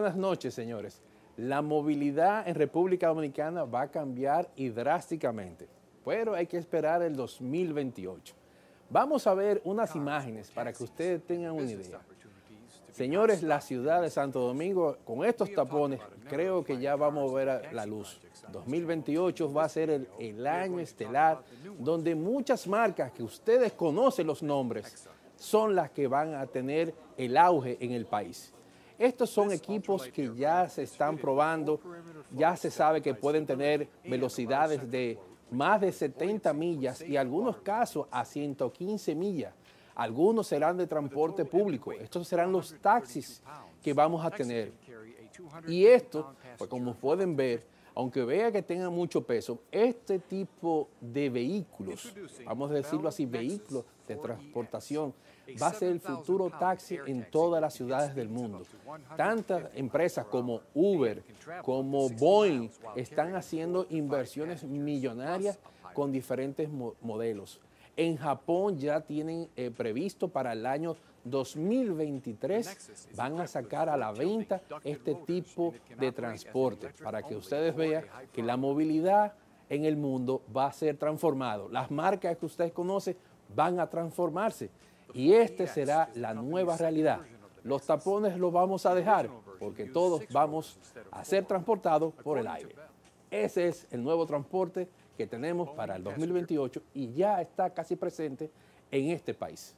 buenas noches, señores. La movilidad en República Dominicana va a cambiar y drásticamente, pero hay que esperar el 2028. Vamos a ver unas imágenes para que ustedes tengan una idea. Señores, la ciudad de Santo Domingo, con estos tapones, creo que ya vamos a ver la luz. 2028 va a ser el, año estelar donde muchas marcas que ustedes conocen los nombres son las que van a tener el auge en el país. Estos son equipos que ya se están probando, ya se sabe que pueden tener velocidades de más de 70 millas y algunos casos a 115 millas. Algunos serán de transporte público. Estos serán los taxis que vamos a tener. Y esto, pues, como pueden ver, aunque vea que tenga mucho peso, este tipo de vehículos, vamos a decirlo así, vehículos de e transportación, va a ser el futuro taxi en todas las ciudades del mundo. Tantas empresas como Uber, como Boeing, están haciendo inversiones millonarias con diferentes modelos. En Japón ya tienen eh, previsto para el año 2023 van a sacar a la venta este tipo de transporte para que ustedes vean que la movilidad en el mundo va a ser transformada. Las marcas que ustedes conocen van a transformarse y esta será la nueva realidad. Los tapones los vamos a dejar porque todos vamos a ser transportados por el aire. Ese es el nuevo transporte que tenemos para el 2028 y ya está casi presente en este país.